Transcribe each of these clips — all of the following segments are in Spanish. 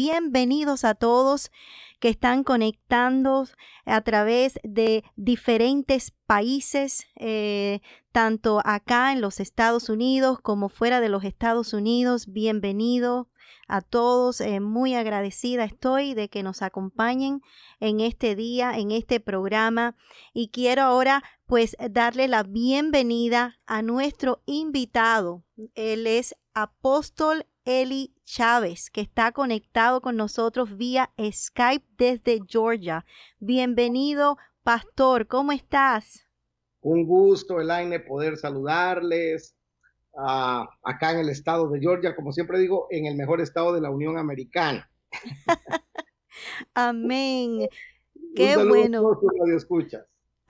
Bienvenidos a todos que están conectando a través de diferentes países, eh, tanto acá en los Estados Unidos como fuera de los Estados Unidos. Bienvenido a todos. Eh, muy agradecida estoy de que nos acompañen en este día, en este programa. Y quiero ahora pues darle la bienvenida a nuestro invitado. Él es apóstol Eli Chávez, que está conectado con nosotros vía Skype desde Georgia. Bienvenido, Pastor, ¿cómo estás? Un gusto, Elaine, poder saludarles ah, acá en el estado de Georgia, como siempre digo, en el mejor estado de la Unión Americana. Amén. Qué bueno.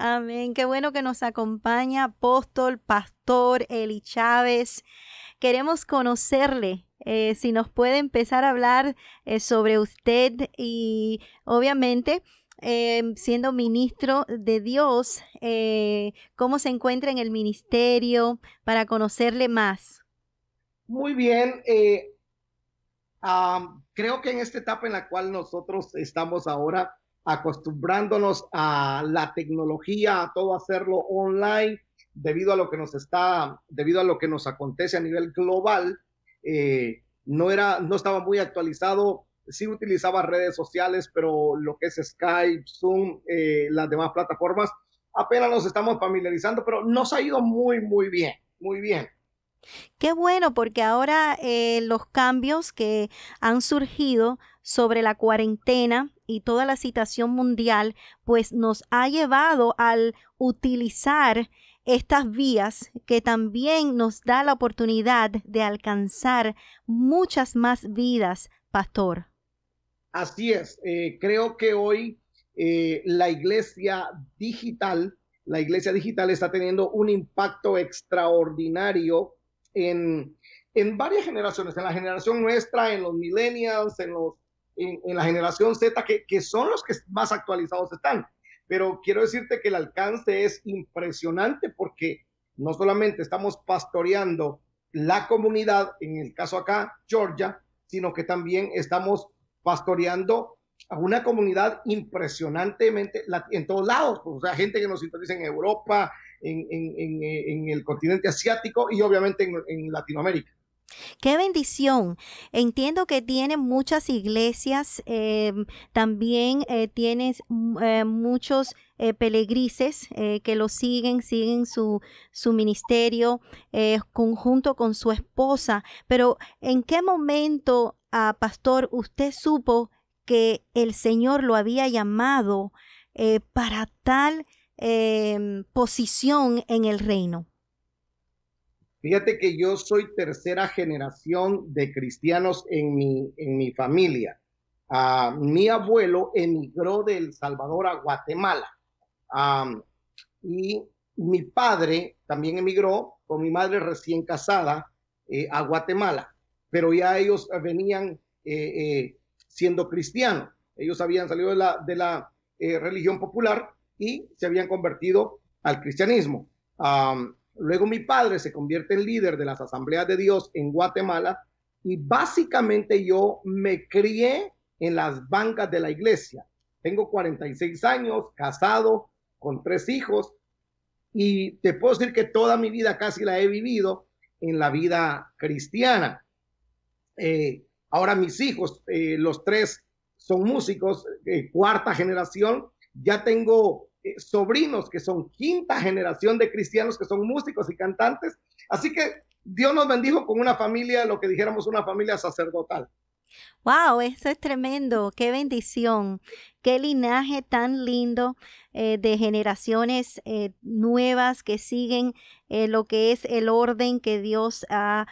Amén. Qué bueno que nos acompaña apóstol, pastor Eli Chávez. Queremos conocerle. Eh, si nos puede empezar a hablar eh, sobre usted y obviamente em, siendo ministro de Dios, eh, cómo se encuentra en el ministerio para conocerle más. Muy bien, creo que en esta etapa en la cual nosotros estamos ahora acostumbrándonos a la tecnología, a todo hacerlo online, debido a lo que nos está, debido a lo que nos acontece a nivel global, eh, no era, no estaba muy actualizado. Sí utilizaba redes sociales, pero lo que es Skype, Zoom, eh, las demás plataformas, apenas nos estamos familiarizando, pero nos ha ido muy, muy bien, muy bien. Qué bueno, porque ahora eh, los cambios que han surgido sobre la cuarentena y toda la situación mundial, pues nos ha llevado al utilizar estas vías que también nos da la oportunidad de alcanzar muchas más vidas, pastor. Así es, eh, creo que hoy eh, la iglesia digital, la iglesia digital está teniendo un impacto extraordinario en, varias generaciones, en la generación nuestra, en los millennials, en, los, la generación Z, que son los que más actualizados están pero quiero decirte que el alcance es impresionante porque no solamente estamos pastoreando la comunidad, en el caso acá, Georgia, sino que también estamos pastoreando a una comunidad impresionantemente en todos lados, pues, o sea, gente que nos interesa en Europa, eh, en, el continente asiático y obviamente en Latinoamérica. Qué bendición. Entiendo que tiene muchas iglesias, eh, también tiene eh, tienes mm, eh, muchos pelegrises que lo siguen, siguen su, ministerio conjunto con su esposa. Pero ¿en qué momento, ah, pastor, usted supo que el Señor lo había llamado para tal em, posición en el reino? Fíjate que yo soy tercera generación de cristianos en mi, en mi familia. Ah, mi abuelo emigró del Salvador a Guatemala y mi padre también emigró con mi madre recién casada eh, a Guatemala, pero ya ellos venían eh, eh, siendo cristianos. Ellos habían salido de la, religión popular y se habían convertido al cristianismo. Luego mi padre se convierte en líder de las asambleas de Dios en Guatemala y básicamente yo me crié en las bancas de la iglesia. Tengo 46 años, casado, con tres hijos y te puedo decir que toda mi vida casi la he vivido en la vida cristiana. Eh, ahora mis hijos, eh, los tres son músicos, de eh, cuarta generación, ya tengo eh, sobrinos que son quinta generación de cristianos, que son músicos y cantantes. Así que Dios nos bendijo con una familia, lo que dijéramos, una familia sacerdotal. Wow, eso es tremendo, qué bendición, qué linaje tan lindo eh, de generaciones eh, nuevas que siguen lo que es el orden que Dios ha,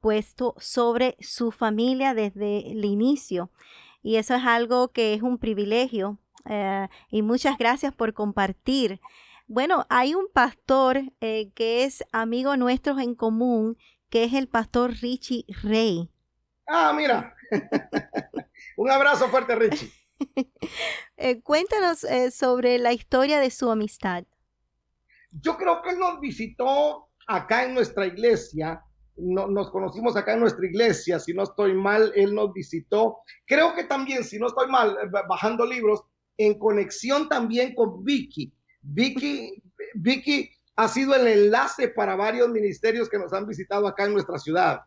puesto sobre su familia desde el inicio. Y eso es algo que es un privilegio eh, y muchas gracias por compartir. Bueno, hay un pastor eh, que es amigo nuestro en común, que es el pastor Richie Rey. Ah, mira. un abrazo fuerte, Richie. Eh, cuéntanos sobre la historia de su amistad. Yo creo que él nos visitó acá en nuestra iglesia nos conocimos acá en nuestra iglesia, si no estoy mal, él nos visitó. Creo que también, si no estoy mal, bajando libros, en conexión también con Vicky. Vicky, Vicky ha sido el enlace para varios ministerios que nos han visitado acá en nuestra ciudad.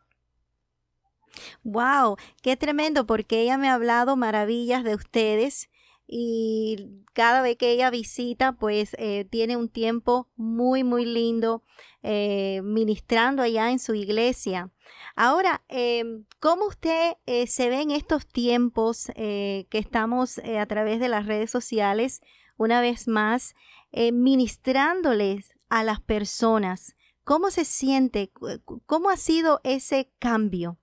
Wow, qué tremendo, porque ella me ha hablado maravillas de ustedes y cada vez que ella visita, pues eh, tiene un tiempo muy, muy lindo eh, ministrando allá en su iglesia. Ahora, em, ¿cómo usted eh, se ve en estos tiempos que estamos a través de las redes sociales, una vez más, ministrándoles a las personas? ¿Cómo se siente? ¿Cómo ha sido ese cambio?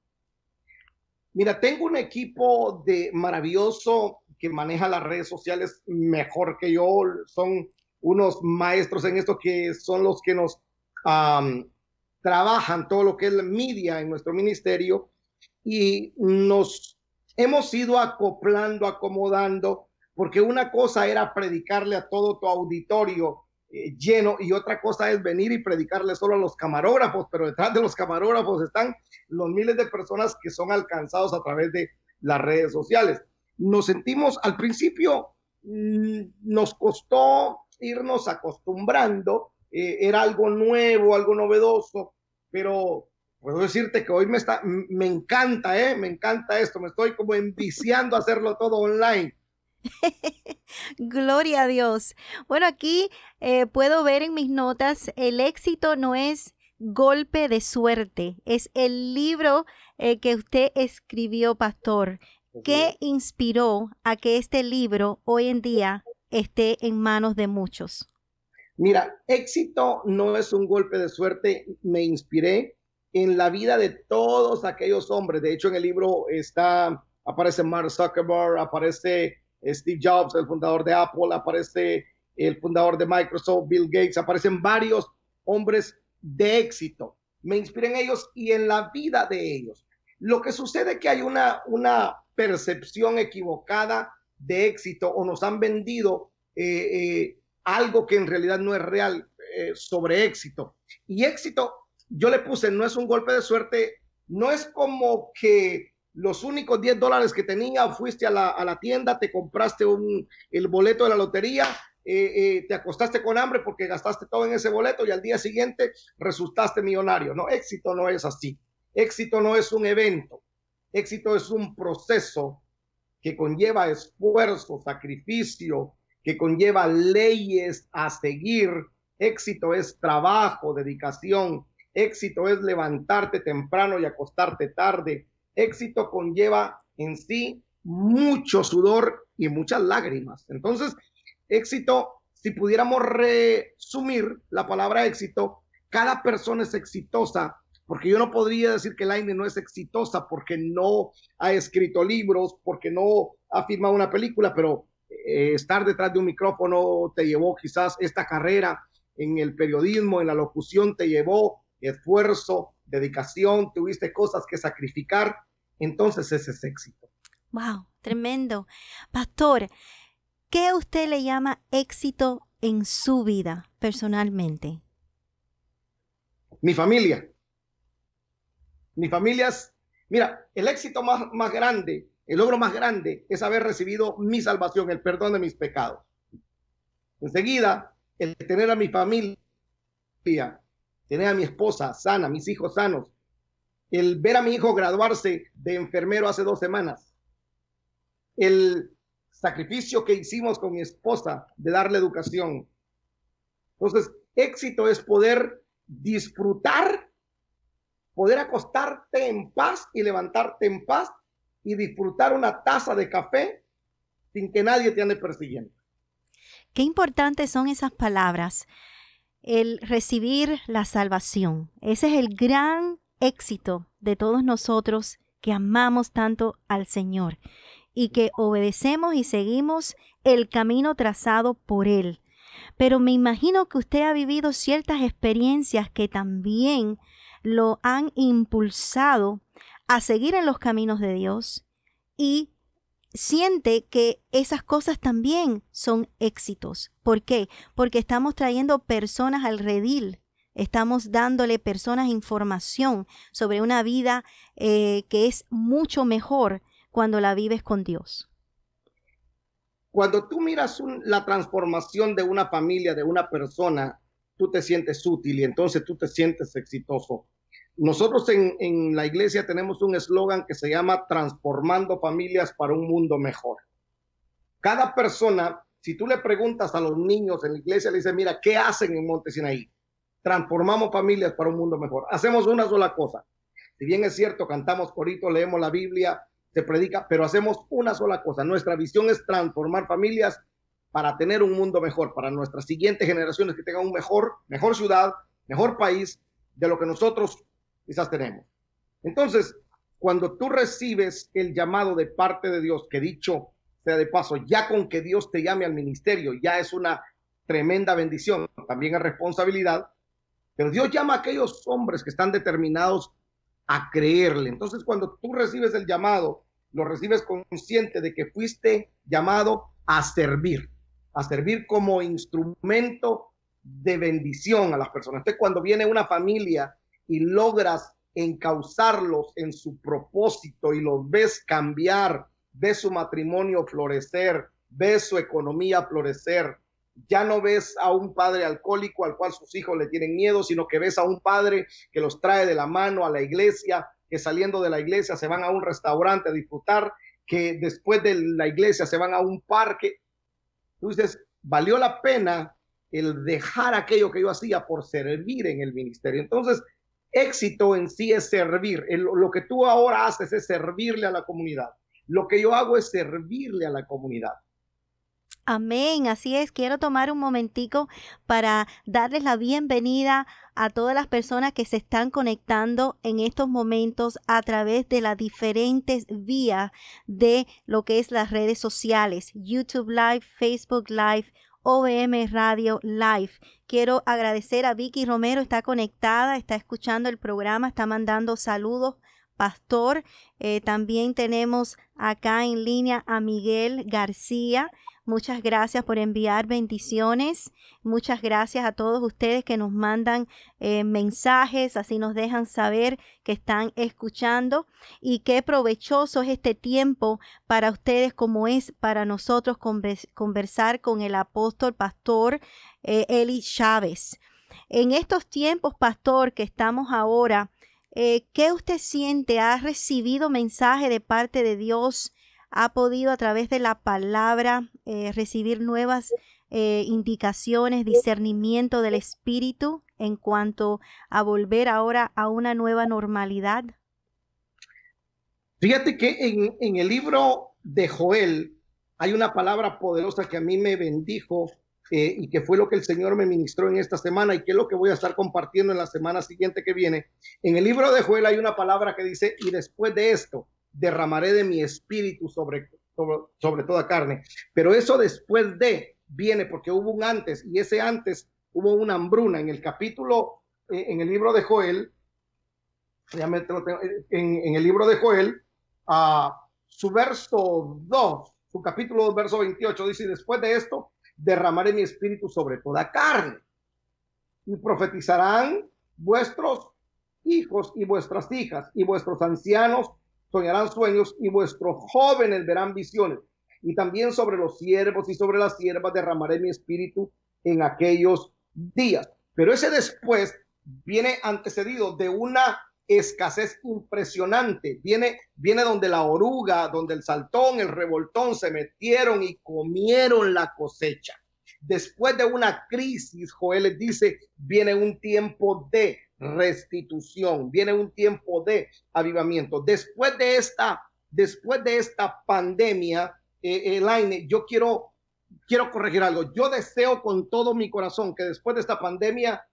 Mira, tengo un equipo de maravilloso que maneja las redes sociales mejor que yo, son unos maestros en esto que son los que nos trabajan todo lo que es la media en nuestro ministerio y nos hemos ido acoplando, acomodando, porque una cosa era predicarle a todo tu auditorio eh, lleno y otra cosa es venir y predicarle solo a los camarógrafos, pero detrás de los camarógrafos están los miles de personas que son alcanzados a través de las redes sociales nos sentimos al principio, mm, nos costó irnos acostumbrando, eh, era algo nuevo, algo novedoso, pero puedo decirte que hoy me, está, me encanta, eh, me encanta esto, me estoy como enviciando a hacerlo todo online. Gloria a Dios. Bueno, aquí eh, puedo ver en mis notas, el éxito no es golpe de suerte, es el libro eh, que usted escribió, pastor. ¿Qué inspiró a que este libro hoy en día esté en manos de muchos? Mira, éxito no es un golpe de suerte. Me inspiré en la vida de todos aquellos hombres. De hecho, en el libro está, aparece Mark Zuckerberg, aparece Steve Jobs, el fundador de Apple, aparece el fundador de Microsoft, Bill Gates, aparecen varios hombres de éxito. Me inspiré en ellos y en la vida de ellos. Lo que sucede es que hay una, una percepción equivocada de éxito o nos han vendido eh, eh, algo que en realidad no es real eh, sobre éxito. Y éxito, yo le puse, no es un golpe de suerte, no es como que los únicos 10 dólares que tenía, fuiste a la, tienda, te compraste un, el boleto de la lotería, te acostaste con hambre porque gastaste todo en ese boleto y al día siguiente resultaste millonario. No, éxito no es así. Éxito no es un evento. Éxito es un proceso que conlleva esfuerzo, sacrificio, que conlleva leyes a seguir. Éxito es trabajo, dedicación. Éxito es levantarte temprano y acostarte tarde. Éxito conlleva en sí mucho sudor y muchas lágrimas. Entonces, éxito, si pudiéramos resumir la palabra éxito, cada persona es exitosa porque yo no podría decir que Laine no es exitosa porque no ha escrito libros, porque no ha firmado una película, pero eh, estar detrás de un micrófono te llevó quizás esta carrera en el periodismo, en la locución, te llevó esfuerzo, dedicación, tuviste cosas que sacrificar, entonces ese es éxito. Wow, tremendo. Pastor, ¿qué usted le llama éxito en su vida personalmente? Mi familia. Mi familia, mira, el éxito más, más grande, el logro más grande es haber recibido mi salvación, el perdón de mis pecados. Enseguida, el tener a mi familia, tener a mi esposa sana, mis hijos sanos, el ver a mi hijo graduarse de enfermero hace dos semanas, el sacrificio que hicimos con mi esposa de darle educación. Entonces, éxito es poder disfrutar poder acostarte en paz y levantarte en paz y disfrutar una taza de café sin que nadie te ande persiguiendo. Qué importantes son esas palabras, el recibir la salvación. Ese es el gran éxito de todos nosotros que amamos tanto al Señor y que obedecemos y seguimos el camino trazado por Él. Pero me imagino que usted ha vivido ciertas experiencias que también lo han impulsado a seguir en los caminos de Dios y siente que esas cosas también son éxitos. ¿Por qué? Porque estamos trayendo personas al redil, estamos dándole personas información sobre una vida eh, que es mucho mejor cuando la vives con Dios. Cuando tú miras la transformación de una familia, de una persona, tú te sientes útil y entonces tú te sientes exitoso. Nosotros en, la iglesia tenemos un eslogan que se llama Transformando familias para un mundo mejor. Cada persona, si tú le preguntas a los niños en la iglesia, le dice mira, ¿qué hacen en Monte Sinaí? Transformamos familias para un mundo mejor. Hacemos una sola cosa. Si bien es cierto, cantamos corito, leemos la Biblia, se predica, pero hacemos una sola cosa. Nuestra visión es transformar familias para tener un mundo mejor, para nuestras siguientes generaciones que tengan un mejor, mejor ciudad, mejor país de lo que nosotros quizás tenemos. Entonces, cuando tú recibes el llamado de parte de Dios, que dicho sea de paso, ya con que Dios te llame al ministerio, ya es una tremenda bendición, también es responsabilidad, pero Dios llama a aquellos hombres que están determinados a creerle. Entonces, cuando tú recibes el llamado, lo recibes consciente de que fuiste llamado a servir a servir como instrumento de bendición a las personas. Entonces, cuando viene una familia y logras encauzarlos en su propósito y los ves cambiar, ves su matrimonio florecer, ves su economía florecer, ya no ves a un padre alcohólico al cual sus hijos le tienen miedo, sino que ves a un padre que los trae de la mano a la iglesia, que saliendo de la iglesia se van a un restaurante a disfrutar, que después de la iglesia se van a un parque. Tú dices, valió la pena el dejar aquello que yo hacía por servir en el ministerio. Entonces, éxito en sí es servir. lo que tú ahora haces es servirle a la comunidad. Lo que yo hago es servirle a la comunidad. Amén, así es. Quiero tomar un momentico para darles la bienvenida a todas las personas que se están conectando en estos momentos a través de las diferentes vías de lo que es las redes sociales, YouTube Live, Facebook Live, OBM Radio Live. Quiero agradecer a Vicky Romero, está conectada, está escuchando el programa, está mandando saludos pastor. Eh, también tenemos acá en línea a Miguel García. Muchas gracias por enviar bendiciones. Muchas gracias a todos ustedes que nos mandan eh, mensajes, así nos dejan saber que están escuchando y qué provechoso es este tiempo para ustedes como es para nosotros conversar con el apóstol pastor eh, Eli Chávez. En estos tiempos, pastor, que estamos ahora, eh, ¿qué usted siente? ¿Ha recibido mensaje de parte de Dios? ha podido a través de la palabra eh, recibir nuevas eh, indicaciones, discernimiento del espíritu en cuanto a volver ahora a una nueva normalidad? Fíjate que en, el libro de Joel hay una palabra poderosa que a mí me bendijo eh, y que fue lo que el Señor me ministró en esta semana y que es lo que voy a estar compartiendo en la semana siguiente que viene. En el libro de Joel hay una palabra que dice, y después de esto, derramaré de mi espíritu sobre, sobre, toda carne. Pero eso después de viene porque hubo un antes y ese antes hubo una hambruna en el capítulo, eh, en el libro de Joel, ya eh, en, el libro de Joel, a ah, su verso 2, su capítulo 2, verso 28, dice, después de esto, derramaré mi espíritu sobre toda carne y profetizarán vuestros hijos y vuestras hijas y vuestros ancianos soñarán sueños y vuestros jóvenes verán visiones. Y también sobre los siervos y sobre las siervas derramaré mi espíritu en aquellos días. Pero ese después viene antecedido de una escasez impresionante. Viene, viene donde la oruga, donde el saltón, el revoltón se metieron y comieron la cosecha. Después de una crisis, Joel les dice, viene un tiempo de, restitución, viene un tiempo de avivamiento. Después de esta, después de esta pandemia, Elaine, eh, eh, yo quiero, quiero corregir algo. Yo deseo con todo mi corazón que después de esta pandemia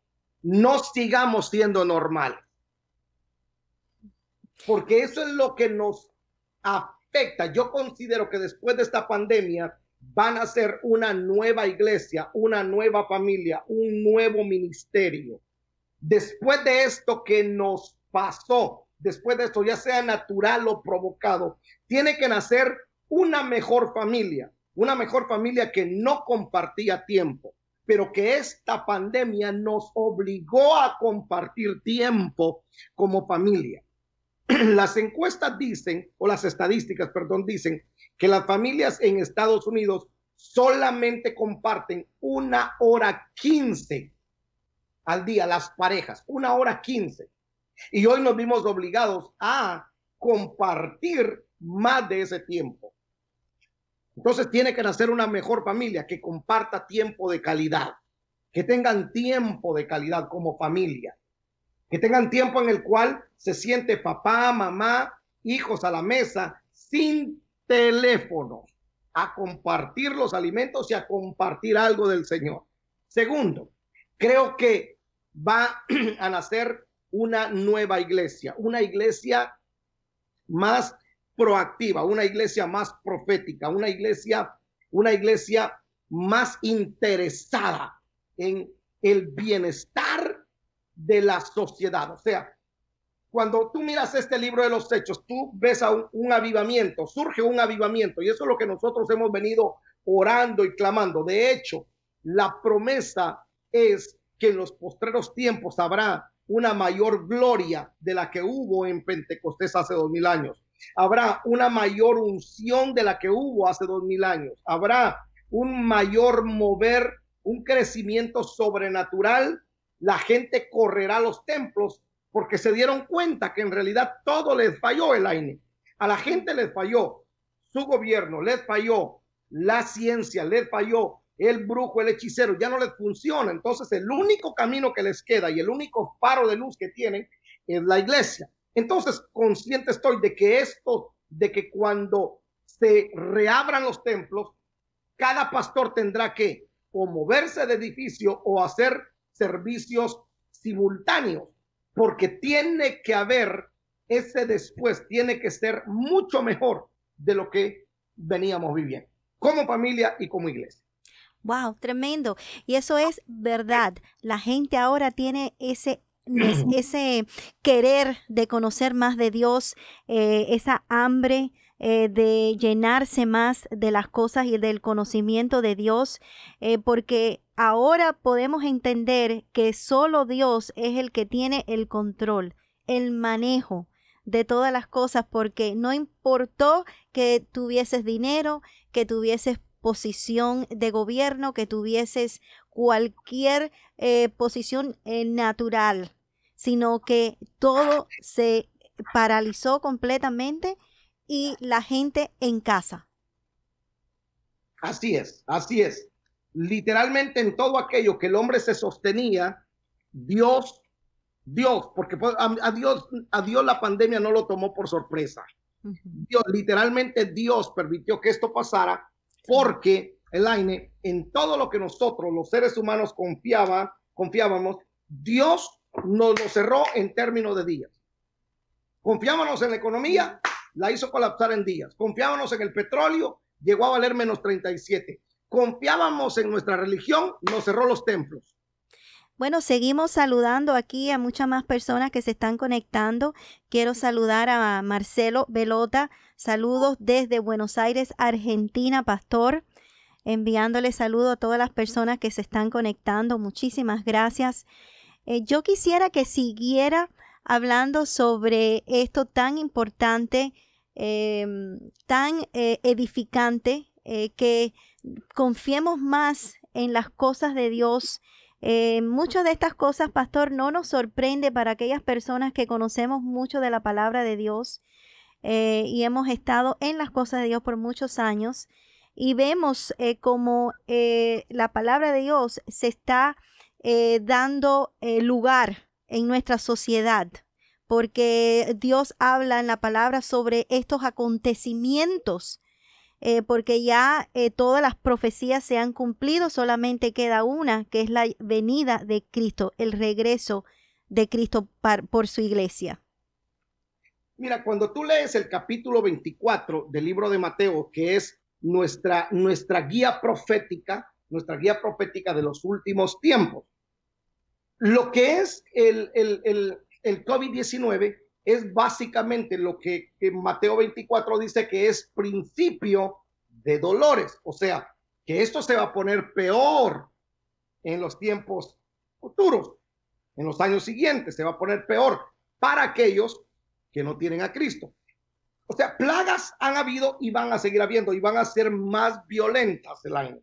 no sigamos siendo normal Porque eso es lo que nos afecta. Yo considero que después de esta pandemia van a ser una nueva iglesia, una nueva familia, un nuevo ministerio después de esto que nos pasó, después de esto, ya sea natural o provocado, tiene que nacer una mejor familia, una mejor familia que no compartía tiempo, pero que esta pandemia nos obligó a compartir tiempo como familia. Las encuestas dicen, o las estadísticas, perdón, dicen que las familias en Estados Unidos solamente comparten una hora quince al día, las parejas, una hora quince. Y hoy nos vimos obligados a compartir más de ese tiempo. Entonces tiene que nacer una mejor familia que comparta tiempo de calidad, que tengan tiempo de calidad como familia, que tengan tiempo en el cual se siente papá, mamá, hijos a la mesa sin teléfono, a compartir los alimentos y a compartir algo del Señor. Segundo, creo que va a nacer una nueva iglesia, una iglesia más proactiva, una iglesia más profética, una iglesia, una iglesia más interesada en el bienestar de la sociedad. O sea, cuando tú miras este libro de los hechos, tú ves a un, un, avivamiento, surge un avivamiento y eso es lo que nosotros hemos venido orando y clamando. De hecho, la promesa es que en los postreros tiempos habrá una mayor gloria de la que hubo en Pentecostés hace dos mil años. Habrá una mayor unción de la que hubo hace dos mil años. Habrá un mayor mover, un crecimiento sobrenatural. La gente correrá a los templos porque se dieron cuenta que en realidad todo les falló, el aire. A la gente les falló, su gobierno les falló, la ciencia les falló, el brujo, el hechicero, ya no les funciona. Entonces el único camino que les queda y el único faro de luz que tienen es la iglesia. Entonces consciente estoy de que esto, de que cuando se reabran los templos, cada pastor tendrá que o moverse de edificio o hacer servicios simultáneos, porque tiene que haber ese después, tiene que ser mucho mejor de lo que veníamos viviendo, como familia y como iglesia. Wow, tremendo. Y eso es verdad. La gente ahora tiene ese ese querer de conocer más de Dios, eh, esa hambre eh, de llenarse más de las cosas y del conocimiento de Dios, eh, porque ahora podemos entender que solo Dios es el que tiene el control, el manejo de todas las cosas, porque no importó que tuvieses dinero, que tuvieses posición de gobierno, que tuvieses cualquier eh, posición eh, natural, sino que todo se paralizó completamente y la gente en casa. Así es, así es. Literalmente en todo aquello que el hombre se sostenía, Dios, Dios, porque a, a Dios, a Dios la pandemia no lo tomó por sorpresa. Dios, literalmente Dios permitió que esto pasara porque el en todo lo que nosotros los seres humanos confiaba, confiábamos, Dios nos lo cerró en términos de días. Confiábamos en la economía, la hizo colapsar en días. Confiábamos en el petróleo, llegó a valer menos 37. Confiábamos en nuestra religión, nos cerró los templos. Bueno, seguimos saludando aquí a muchas más personas que se están conectando. Quiero saludar a Marcelo Velota. Saludos desde Buenos Aires, Argentina, Pastor. Enviándole saludo a todas las personas que se están conectando. Muchísimas gracias. Eh, yo quisiera que siguiera hablando sobre esto tan importante, em, tan eh, edificante, eh, que confiemos más en las cosas de Dios eh, muchas de estas cosas, pastor, no nos sorprende para aquellas personas que conocemos mucho de la palabra de Dios eh, y hemos estado en las cosas de Dios por muchos años y vemos cómo eh, como la palabra de Dios se está dando lugar en nuestra sociedad, porque Dios habla en la palabra sobre estos acontecimientos eh, porque ya eh, todas las profecías se han cumplido, solamente queda una, que es la venida de Cristo, el regreso de Cristo por su iglesia. Mira, cuando tú lees el capítulo 24 del libro de Mateo, que es nuestra, nuestra guía profética, nuestra guía profética de los últimos tiempos, lo que es el, el, el, el COVID-19 es básicamente lo que, Mateo 24 dice que es principio de dolores. O sea, que esto se va a poner peor en los tiempos futuros, en los años siguientes, se va a poner peor para aquellos que no tienen a Cristo. O sea, plagas han habido y van a seguir habiendo y van a ser más violentas el año.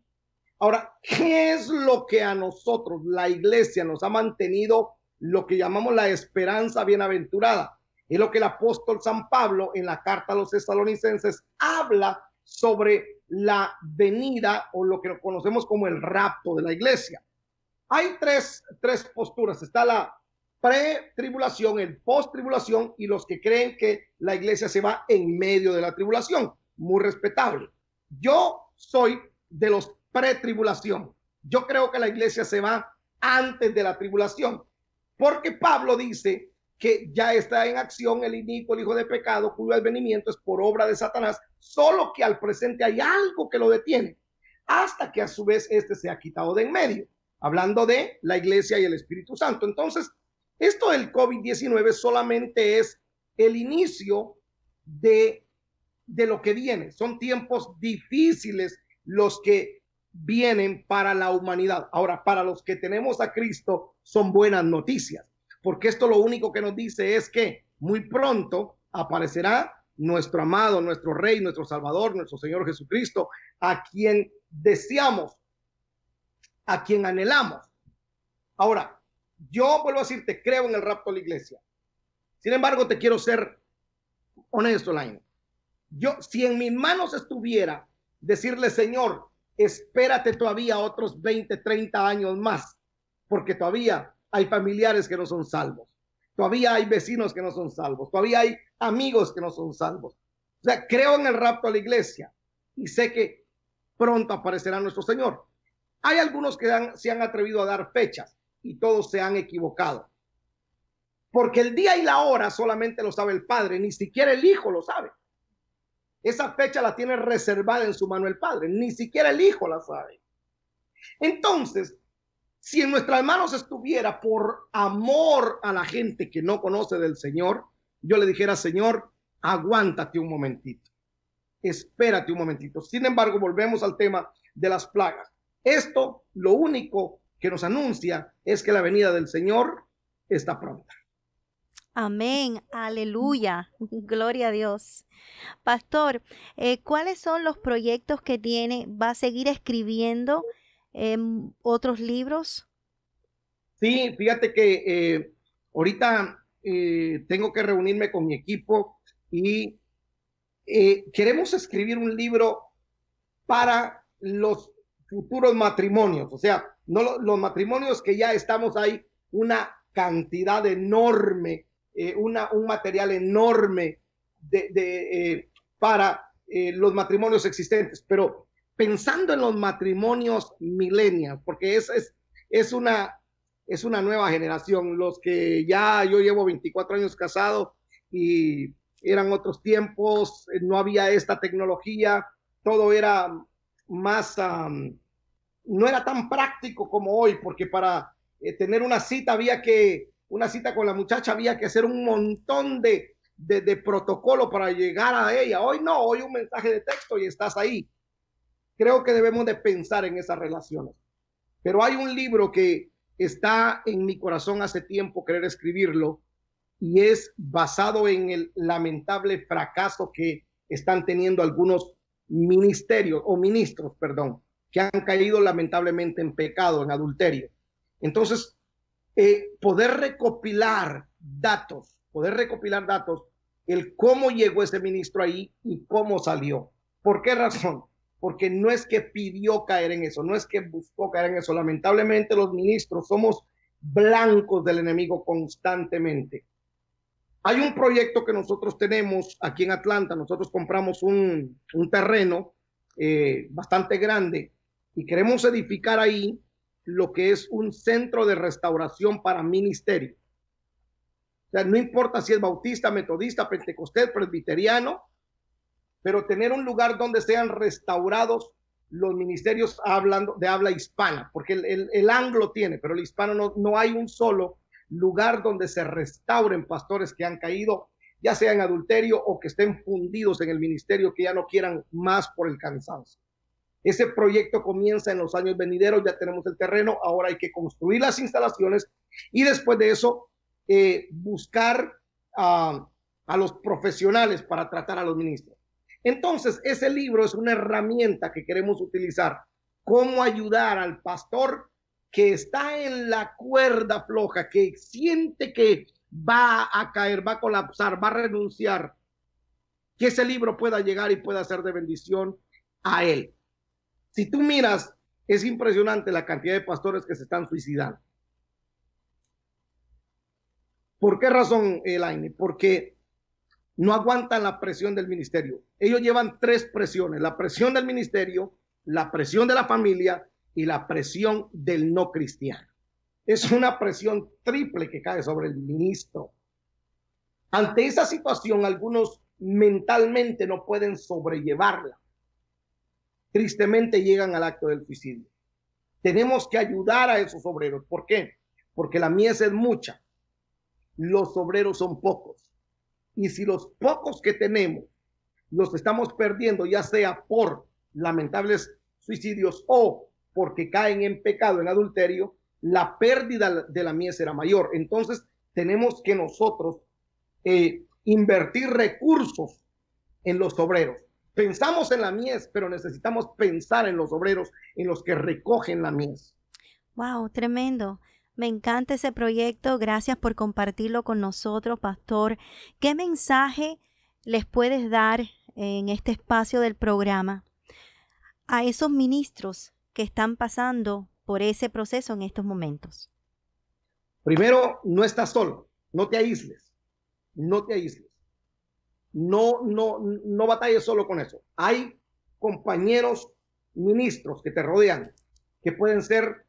Ahora, ¿qué es lo que a nosotros, la iglesia, nos ha mantenido lo que llamamos la esperanza bienaventurada? Es lo que el apóstol San Pablo en la carta a los tesalonicenses habla sobre la venida o lo que conocemos como el rapto de la iglesia. Hay tres, tres posturas. Está la pre-tribulación, el post-tribulación y los que creen que la iglesia se va en medio de la tribulación. Muy respetable. Yo soy de los pre-tribulación. Yo creo que la iglesia se va antes de la tribulación. Porque Pablo dice que ya está en acción el inico, el hijo de pecado, cuyo advenimiento es por obra de Satanás, solo que al presente hay algo que lo detiene, hasta que a su vez este se ha quitado de en medio, hablando de la iglesia y el Espíritu Santo. Entonces, esto del COVID-19 solamente es el inicio de, de lo que viene. Son tiempos difíciles los que vienen para la humanidad. Ahora, para los que tenemos a Cristo, son buenas noticias porque esto lo único que nos dice es que muy pronto aparecerá nuestro amado, nuestro Rey, nuestro Salvador, nuestro Señor Jesucristo, a quien deseamos, a quien anhelamos. Ahora, yo vuelvo a decirte, creo en el rapto de la iglesia. Sin embargo, te quiero ser honesto, Laino. Yo, si en mis manos estuviera decirle, Señor, espérate todavía otros 20, 30 años más, porque todavía hay familiares que no son salvos, todavía hay vecinos que no son salvos, todavía hay amigos que no son salvos. O sea, creo en el rapto a la iglesia y sé que pronto aparecerá nuestro Señor. Hay algunos que se han atrevido a dar fechas y todos se han equivocado. Porque el día y la hora solamente lo sabe el Padre, ni siquiera el Hijo lo sabe. Esa fecha la tiene reservada en su mano el Padre, ni siquiera el Hijo la sabe. Entonces, si en nuestras manos estuviera por amor a la gente que no conoce del Señor, yo le dijera, Señor, aguántate un momentito, espérate un momentito. Sin embargo, volvemos al tema de las plagas. Esto lo único que nos anuncia es que la venida del Señor está pronta. Amén, aleluya, gloria a Dios. Pastor, eh, ¿cuáles son los proyectos que tiene? ¿Va a seguir escribiendo? en em, otros libros? Sí, fíjate que eh, ahorita eh, tengo que reunirme con mi equipo y eh, queremos escribir un libro para los futuros matrimonios, o sea, no los matrimonios que ya estamos ahí, una cantidad enorme, una, un material enorme de para los matrimonios existentes, pero pensando en los matrimonios millennials, porque es, es, una, es una nueva generación, los que ya yo llevo 24 años casado y eran otros tiempos, eh, no había esta tecnología, todo era más, no era tan práctico como hoy, porque para eh, tener una cita había que, una cita con la muchacha había que hacer un montón de, de protocolo para llegar a ella. Hoy no, hoy un mensaje de texto y estás ahí creo que debemos de pensar en esas relaciones. Pero hay un libro que está en mi corazón hace tiempo querer escribirlo y es basado en el lamentable fracaso que están teniendo algunos ministerios o ministros, perdón, que han caído lamentablemente en pecado, en adulterio. Entonces, eh, poder recopilar datos, poder recopilar datos, el cómo llegó ese ministro ahí y cómo salió. ¿Por qué razón? porque no es que pidió caer en eso, no es que buscó caer en eso. Lamentablemente los ministros somos blancos del enemigo constantemente. Hay un proyecto que nosotros tenemos aquí en Atlanta, nosotros compramos un, terreno eh, bastante grande y queremos edificar ahí lo que es un centro de restauración para ministerio. O sea, no importa si es bautista, metodista, pentecostés, presbiteriano, pero tener un lugar donde sean restaurados los ministerios hablando de habla hispana, porque el, anglo tiene, pero el hispano no, no hay un solo lugar donde se restauren pastores que han caído, ya sea en adulterio o que estén fundidos en el ministerio, que ya no quieran más por el cansancio. Ese proyecto comienza en los años venideros, ya tenemos el terreno, ahora hay que construir las instalaciones y después de eso eh, buscar a los profesionales para tratar a los ministros. Entonces, ese libro es una herramienta que queremos utilizar. Cómo ayudar al pastor que está en la cuerda floja, que siente que va a caer, va a colapsar, va a renunciar. Que ese libro pueda llegar y pueda ser de bendición a él. Si tú miras, es impresionante la cantidad de pastores que se están suicidando. ¿Por qué razón, Elaine? Porque no aguantan la presión del ministerio. Ellos llevan tres presiones, la presión del ministerio, la presión de la familia y la presión del no cristiano. Es una presión triple que cae sobre el ministro. Ante esa situación, algunos mentalmente no pueden sobrellevarla. Tristemente llegan al acto del suicidio. Tenemos que ayudar a esos obreros. ¿Por qué? Porque la mies es mucha. Los obreros son pocos y si los pocos que tenemos los estamos perdiendo, ya sea por lamentables suicidios o porque caen en pecado, en adulterio, la pérdida de la mies será mayor. Entonces, tenemos que nosotros eh, invertir recursos en los obreros. Pensamos en la mies, pero necesitamos pensar en los obreros, en los que recogen la mies. Wow, tremendo. Me encanta ese proyecto. Gracias por compartirlo con nosotros, pastor. ¿Qué mensaje les puedes dar en este espacio del programa a esos ministros que están pasando por ese proceso en estos momentos? Primero, no estás solo. No te aísles. No te aísles. No, no, no batalles solo con eso. Hay compañeros ministros que te rodean que pueden ser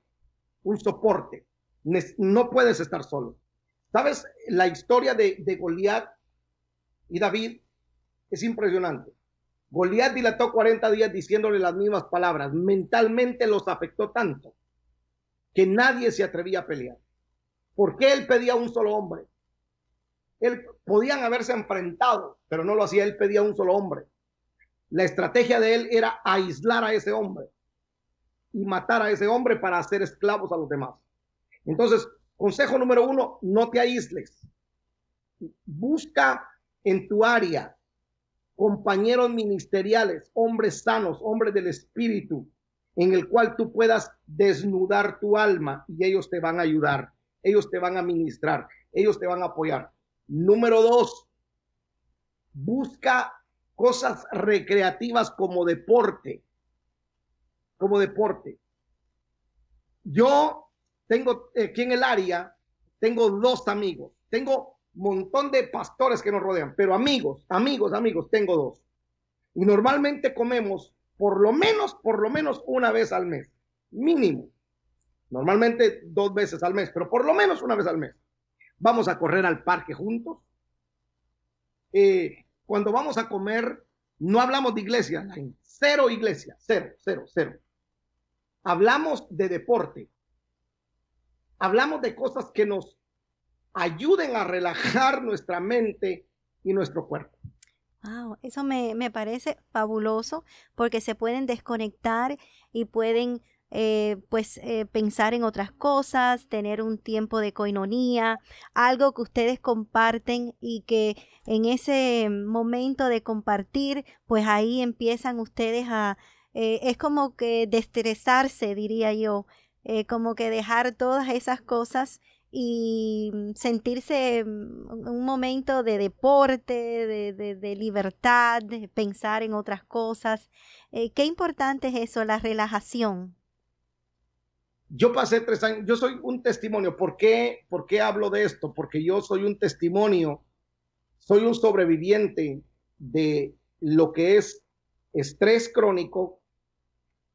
un soporte, no puedes estar solo. ¿Sabes? La historia de, Goliat y David es impresionante. Goliat dilató 40 días diciéndole las mismas palabras. Mentalmente los afectó tanto que nadie se atrevía a pelear. porque él pedía un solo hombre? Él podían haberse enfrentado, pero no lo hacía. Él pedía un solo hombre. La estrategia de él era aislar a ese hombre y matar a ese hombre para hacer esclavos a los demás. Entonces, consejo número uno, no te aísles. Busca en tu área compañeros ministeriales, hombres sanos, hombres del espíritu, en el cual tú puedas desnudar tu alma y ellos te van a ayudar, ellos te van a ministrar, ellos te van a apoyar. Número dos, busca cosas recreativas como deporte, como deporte. Yo tengo eh, aquí en el área, tengo dos amigos, tengo un montón de pastores que nos rodean, pero amigos, amigos, amigos, tengo dos. Y normalmente comemos por lo menos, por lo menos una vez al mes, mínimo. Normalmente dos veces al mes, pero por lo menos una vez al mes. Vamos a correr al parque juntos. Eh, cuando vamos a comer, no hablamos de iglesia, cero iglesia, cero, cero, cero. Hablamos de deporte, hablamos de cosas que nos ayuden a relajar nuestra mente y nuestro cuerpo. Wow, eso me, parece fabuloso porque se pueden desconectar y pueden eh, pues eh, pensar en otras cosas, tener un tiempo de coinonía, algo que ustedes comparten y que en ese momento de compartir, pues ahí empiezan ustedes a, eh, es como que destresarse, diría yo, eh, como que dejar todas esas cosas y mm, sentirse mm, un momento de deporte, de, libertad, de pensar en otras cosas. Eh, qué importante es eso, la relajación. Yo pasé tres años, yo soy un testimonio. ¿Por qué, ¿Por qué hablo de esto? Porque yo soy un testimonio, soy un sobreviviente de lo que es estrés crónico,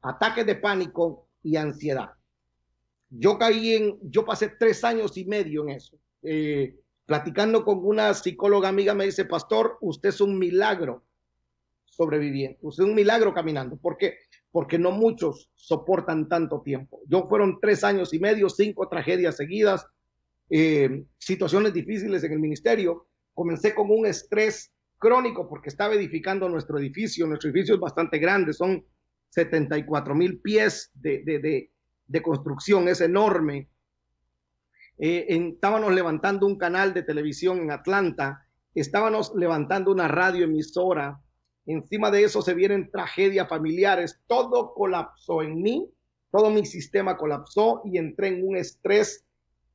ataques de pánico y ansiedad. Yo caí en, yo pasé tres años y medio en eso. Eh, platicando con una psicóloga amiga me dice, pastor, usted es un milagro sobreviviendo, usted es un milagro caminando. ¿Por qué? Porque no muchos soportan tanto tiempo. Yo fueron tres años y medio, cinco tragedias seguidas, eh, situaciones difíciles en el ministerio. Comencé con un estrés crónico porque estaba edificando nuestro edificio. Nuestro edificio es bastante grande, son 74 mil pies de, de, de, de construcción es enorme. Eh, estábamos levantando un canal de televisión en Atlanta, estábamos levantando una radio emisora, encima de eso se vienen tragedias familiares, todo colapsó en mí, todo mi sistema colapsó y entré en un estrés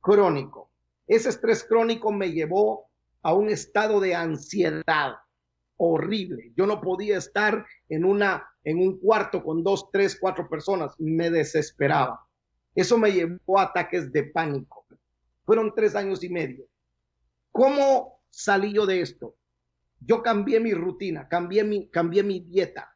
crónico. Ese estrés crónico me llevó a un estado de ansiedad horrible. Yo no podía estar en una en un cuarto con dos, tres, cuatro personas, me desesperaba. Eso me llevó a ataques de pánico. Fueron tres años y medio. ¿Cómo salí yo de esto? Yo cambié mi rutina, cambié mi, cambié mi dieta.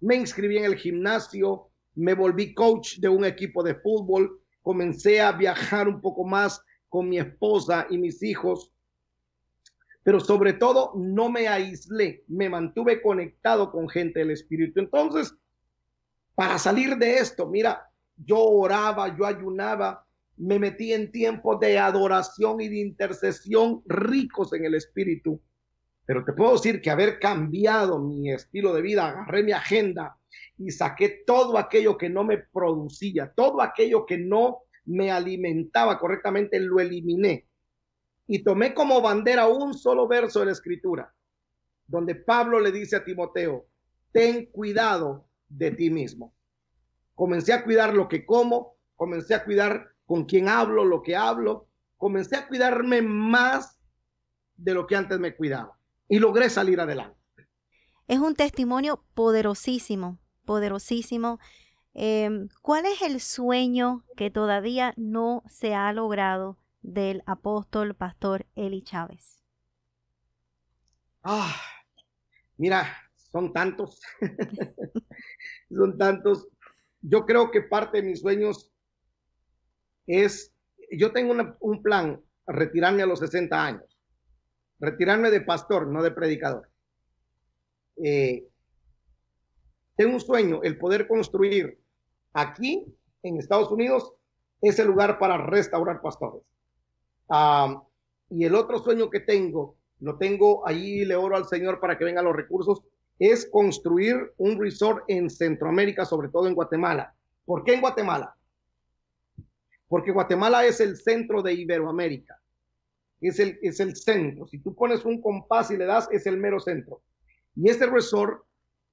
Me inscribí en el gimnasio, me volví coach de un equipo de fútbol, comencé a viajar un poco más con mi esposa y mis hijos pero sobre todo no me aislé, me mantuve conectado con gente del Espíritu. Entonces, para salir de esto, mira, yo oraba, yo ayunaba, me metí en tiempos de adoración y de intercesión ricos en el Espíritu. Pero te puedo decir que haber cambiado mi estilo de vida, agarré mi agenda y saqué todo aquello que no me producía, todo aquello que no me alimentaba correctamente, lo eliminé y tomé como bandera un solo verso de la escritura, donde Pablo le dice a Timoteo, ten cuidado de ti mismo. Comencé a cuidar lo que como, comencé a cuidar con quién hablo, lo que hablo, comencé a cuidarme más de lo que antes me cuidaba y logré salir adelante. Es un testimonio poderosísimo, poderosísimo. Em, ¿Cuál es el sueño que todavía no se ha logrado? del apóstol pastor Eli Chávez? Ah, mira, son tantos, son tantos. Yo creo que parte de mis sueños es, yo tengo un plan, retirarme a los 60 años, retirarme de pastor, no de predicador. Eh, tengo un sueño, el poder construir aquí en Estados Unidos ese lugar para restaurar pastores. Ah, y el otro sueño que tengo, lo tengo ahí, le oro al Señor para que vengan los recursos, es construir un resort en Centroamérica, sobre todo en Guatemala. ¿Por qué en Guatemala? Porque Guatemala es el centro de Iberoamérica. Es el, es el centro. Si tú pones un compás y le das, es el mero centro. Y este resort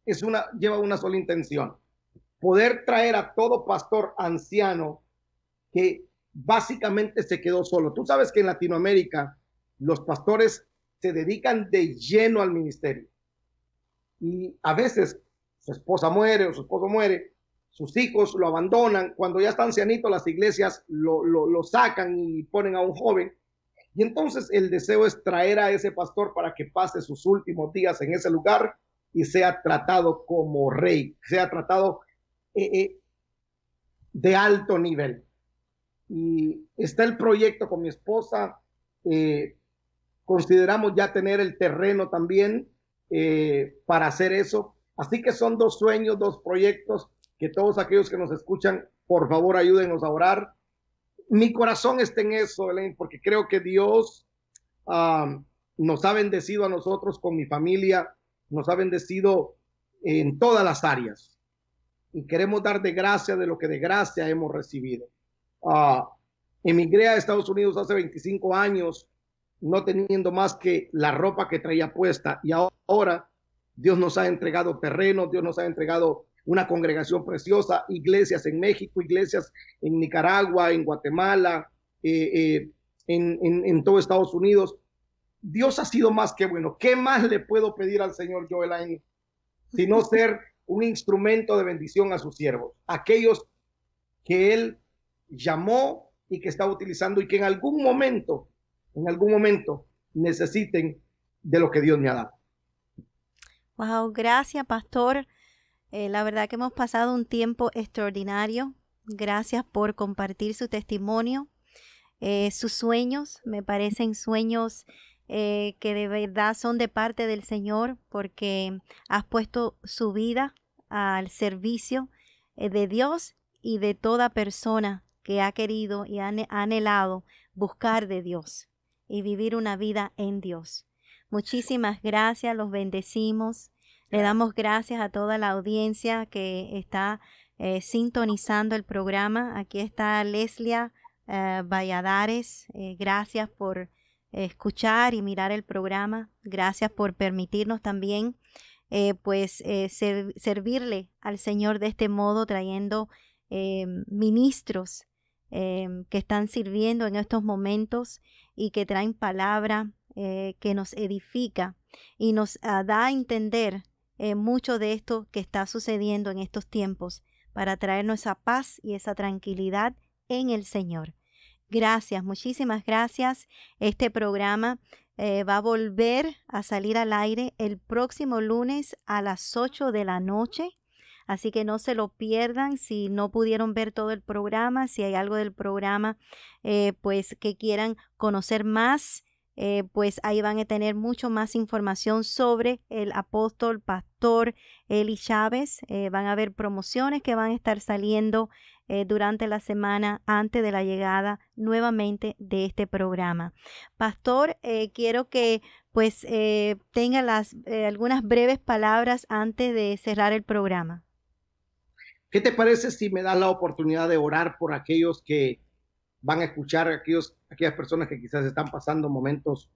es una, lleva una sola intención. Poder traer a todo pastor anciano que básicamente se quedó solo. Tú sabes que en Latinoamérica los pastores se dedican de lleno al ministerio. Y a veces su esposa muere o su esposo muere, sus hijos lo abandonan, cuando ya está ancianito las iglesias lo, sacan y ponen a un joven. Y entonces el deseo es traer a ese pastor para que pase sus últimos días en ese lugar y sea tratado como rey, sea tratado eh, eh, de alto nivel y está el proyecto con mi esposa. Eh, consideramos ya tener el terreno también eh, para hacer eso. Así que son dos sueños, dos proyectos que todos aquellos que nos escuchan, por favor, ayúdenos a orar. Mi corazón está en eso, Elaine, porque creo que Dios ah, nos ha bendecido a nosotros con mi familia, nos ha bendecido en todas las áreas. Y queremos dar de gracia de lo que de gracia hemos recibido. Uh, emigré a Estados Unidos hace 25 años, no teniendo más que la ropa que traía puesta. Y ahora Dios nos ha entregado terreno, Dios nos ha entregado una congregación preciosa, iglesias en México, iglesias en Nicaragua, en Guatemala, eh, eh, en, en, todo Estados Unidos. Dios ha sido más que bueno. ¿Qué más le puedo pedir al Señor Joel si Sino ser un instrumento de bendición a sus siervos, aquellos que Él llamó y que está utilizando y que en algún momento, en algún momento necesiten de lo que Dios me ha dado. Wow, gracias, pastor. Eh, la verdad que hemos pasado un tiempo extraordinario. Gracias por compartir su testimonio. Eh, sus sueños me parecen sueños eh, que de verdad son de parte del Señor porque has puesto su vida al servicio de Dios y de toda persona que ha querido y ha anhelado buscar de Dios y vivir una vida en Dios. Muchísimas gracias, los bendecimos. Le damos gracias a toda la audiencia que está eh, sintonizando el programa. Aquí está Leslia eh, Valladares. Eh, gracias por escuchar y mirar el programa. Gracias por permitirnos también pues servirle al Señor de este modo, trayendo ministros Em, que están sirviendo en estos momentos y que traen palabra eh, que nos edifica y nos ah, da a entender eh, mucho de esto que está sucediendo en estos tiempos para traernos esa paz y esa tranquilidad en el Señor. Gracias, muchísimas gracias. Este programa eh, va a volver a salir al aire el próximo lunes a las 8 de la noche Así que no se lo pierdan. Si no pudieron ver todo el programa, si hay algo del programa, eh, pues que quieran conocer más. Eh, pues ahí van a tener mucho más información sobre el apóstol pastor Eli Chávez. Eh, van a haber promociones que van a estar saliendo durante la semana antes de la llegada nuevamente de este programa. Pastor, quiero que pues tenga las, algunas breves palabras antes de cerrar el programa. ¿Qué te parece si me das la oportunidad de orar por aquellos que van a escuchar, aquellos, aquellas personas que quizás están pasando momentos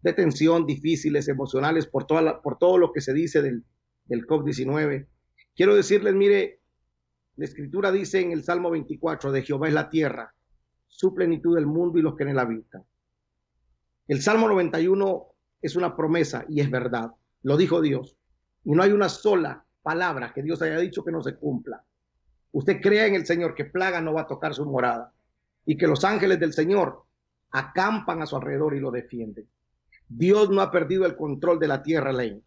de tensión difíciles, emocionales, por, todo lo que se dice del, del COVID-19? Quiero decirles, mire, la escritura dice en el Salmo 24, de Jehová es la tierra, su plenitud del mundo y los que en él habitan. El Salmo 91 es una promesa y es verdad, lo dijo Dios. Y no hay una sola palabra que Dios haya dicho que no se cumpla. Usted crea en el Señor que plaga no va a tocar su morada y que los ángeles del Señor acampan a su alrededor y lo defienden. Dios no ha perdido el control de la tierra, ley.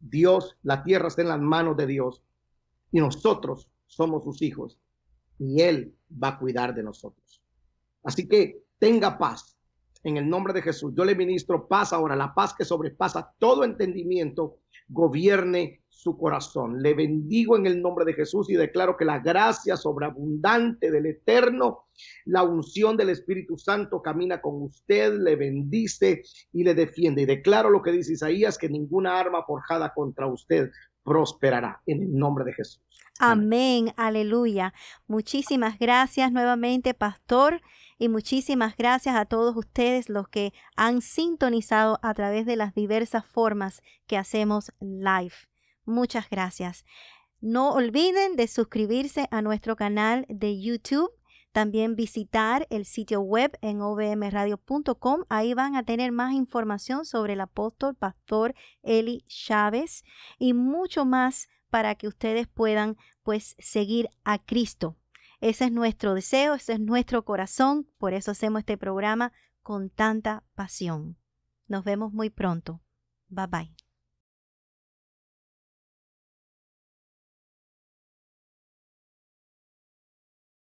Dios, la tierra está en las manos de Dios y nosotros somos sus hijos y Él va a cuidar de nosotros. Así que tenga paz en el nombre de Jesús. Yo le ministro paz ahora, la paz que sobrepasa todo entendimiento gobierne su corazón. Le bendigo en el nombre de Jesús y declaro que la gracia sobreabundante del Eterno, la unción del Espíritu Santo camina con usted, le bendice y le defiende. Y declaro lo que dice Isaías, que ninguna arma forjada contra usted prosperará en el nombre de Jesús. Amén, aleluya. Muchísimas gracias nuevamente, pastor, y muchísimas gracias a todos ustedes los que han sintonizado a través de las diversas formas que hacemos live. Muchas gracias. No olviden de suscribirse a nuestro canal de YouTube. También visitar el sitio web en ovmradio.com. Ahí van a tener más información sobre el apóstol, pastor Eli Chávez y mucho más para que ustedes puedan pues seguir a Cristo. Ese es nuestro deseo, ese es nuestro corazón, por eso hacemos este programa con tanta pasión. Nos vemos muy pronto. Bye bye.